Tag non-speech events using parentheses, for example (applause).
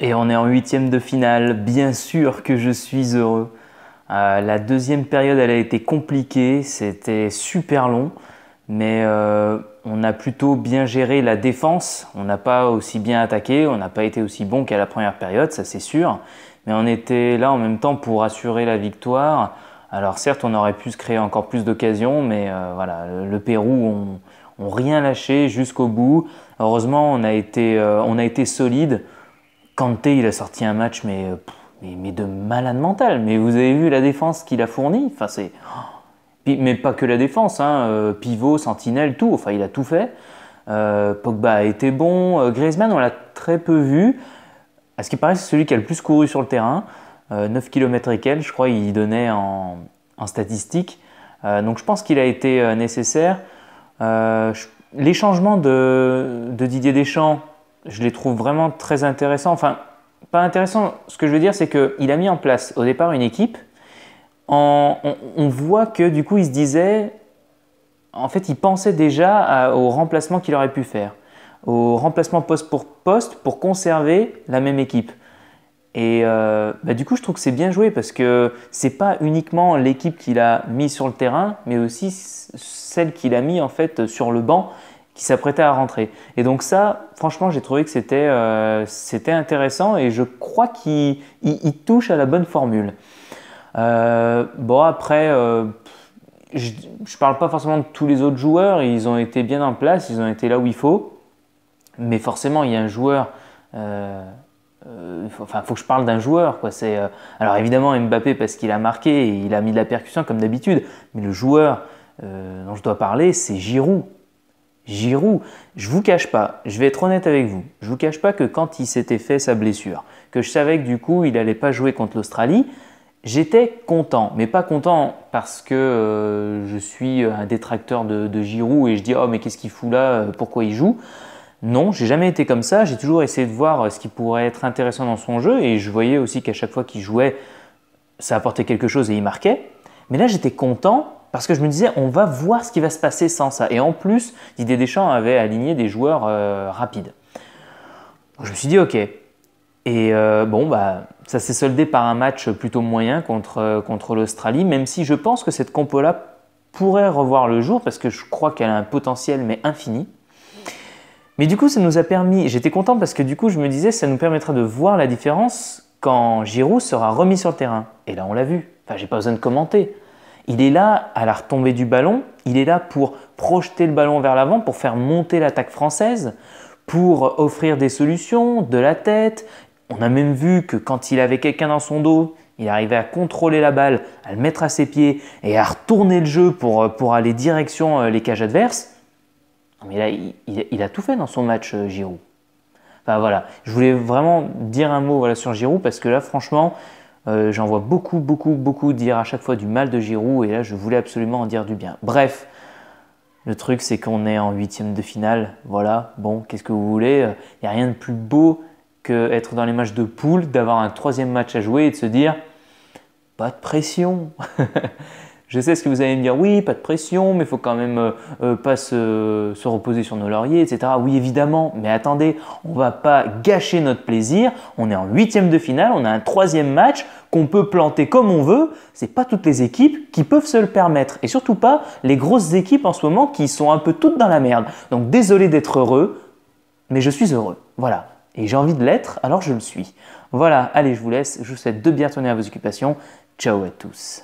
Et on est en huitième de finale, bien sûr que je suis heureux. Euh, la deuxième période, elle a été compliquée, c'était super long, mais euh, on a plutôt bien géré la défense. On n'a pas aussi bien attaqué, on n'a pas été aussi bon qu'à la première période, ça c'est sûr. Mais on était là en même temps pour assurer la victoire. Alors certes, on aurait pu se créer encore plus d'occasions, mais euh, voilà, le Pérou n'a rien lâché jusqu'au bout. Heureusement, on a été solide. Kanté, il a sorti un match, mais, euh, mais, mais, de malade mental. Mais vous avez vu la défense qu'il a fournie enfin, c'est... Oh. Mais pas que la défense, hein. Euh, pivot, sentinelle, tout. Enfin, il a tout fait. Euh, Pogba a été bon. Griezmann, on l'a très peu vu. À ce qui paraît, c'est celui qui a le plus couru sur le terrain. 9 km et quelques, je crois, il donnait en, statistiques. donc je pense qu'il a été nécessaire. les changements de Didier Deschamps je les trouve vraiment très intéressants. Enfin, pas intéressant. Ce que je veux dire, c'est qu'il a mis en place au départ une équipe. on, voit que du coup, il se disait, en fait, il pensait déjà au remplacement qu'il aurait pu faire, au remplacement poste pour poste pour conserver la même équipe. Et euh, bah, du coup, je trouve que c'est bien joué parce que c'est pas uniquement l'équipe qu'il a mise sur le terrain, mais aussi celle qu'il a mise en fait sur le banc qui s'apprêtait à rentrer. Et donc ça, franchement, j'ai trouvé que c'était euh, intéressant et je crois qu'il touche à la bonne formule. Euh, bon, après, euh, je parle pas forcément de tous les autres joueurs, ils ont été bien en place, ils ont été là où il faut, mais forcément, il y a un joueur... enfin enfin, faut que je parle d'un joueur, quoi. C'est alors évidemment Mbappé parce qu'il a marqué, et il a mis de la percussion comme d'habitude, mais le joueur dont je dois parler, c'est Giroud. Giroud, je vous cache pas, je vais être honnête avec vous, je vous cache pas que quand il s'était fait sa blessure, que je savais que du coup il n'allait pas jouer contre l'Australie, j'étais content, mais pas content parce que euh, je suis un détracteur de, de, Giroud et je dis oh mais qu'est-ce qu'il fout là, euh, pourquoi il joue non, j'ai jamais été comme ça. J'ai toujours essayé de voir euh, ce qui pourrait être intéressant dans son jeu et je voyais aussi qu'à chaque fois qu'il jouait, ça apportait quelque chose et il marquait. Mais là, j'étais content parce que je me disais, on va voir ce qui va se passer sans ça. Et en plus, Didier Deschamps avait aligné des joueurs euh, rapides. je me suis dit, ok. Et euh, bon, bah, ça s'est soldé par un match plutôt moyen euh, contre, l'Australie, même si je pense que cette compo-là pourrait revoir le jour, parce que je crois qu'elle a un potentiel, mais infini. Mais du coup, ça nous a permis, j'étais content parce que du coup, je me disais, ça nous permettra de voir la différence quand Giroud sera remis sur le terrain. Et là, on l'a vu. Enfin, j'ai pas besoin de commenter. Il est là à la retombée du ballon, il est là pour projeter le ballon vers l'avant, pour faire monter l'attaque française, pour offrir des solutions, de la tête. On a même vu que quand il avait quelqu'un dans son dos, il arrivait à contrôler la balle, à le mettre à ses pieds et à retourner le jeu pour, euh, aller direction euh, les cages adverses. Mais là, il, a tout fait dans son match, euh, Giroud. Enfin voilà, je voulais vraiment dire un mot voilà, sur Giroud parce que là, franchement, euh, j'en vois beaucoup, beaucoup, beaucoup dire à chaque fois du mal de Giroud, et là je voulais absolument en dire du bien. Bref, le truc c'est qu'on est en huitième de finale, voilà, bon, qu'est-ce que vous voulez Il euh, n'y a rien de plus beau que dans les matchs de poule, d'avoir un troisième match à jouer et de se dire, pas de pression (laughs) Je sais ce que vous allez me dire, oui, pas de pression, mais il faut quand même euh, euh, pas se, reposer sur nos lauriers, etc. Oui, évidemment, mais attendez, on va pas gâcher notre plaisir. On est en huitième de finale, on a un troisième match qu'on peut planter comme on veut. C'est pas toutes les équipes qui peuvent se le permettre, et surtout pas les grosses équipes en ce moment qui sont un peu toutes dans la merde. Donc désolé d'être heureux, mais je suis heureux. Voilà. Et j'ai envie de l'être, alors je le suis. Voilà, allez, je vous laisse. Je vous souhaite de bien tourner à vos occupations. Ciao à tous.